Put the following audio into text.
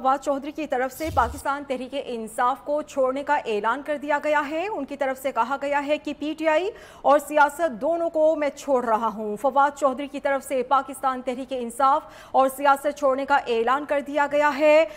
फवाद चौधरी की तरफ से पाकिस्तान तहरीक इंसाफ को छोड़ने का ऐलान कर दिया गया है उनकी तरफ से कहा गया है कि पीटीआई और सियासत दोनों को मैं छोड़ रहा हूं फवाद चौधरी की तरफ से पाकिस्तान तहरीक इंसाफ और सियासत छोड़ने का ऐलान कर दिया गया है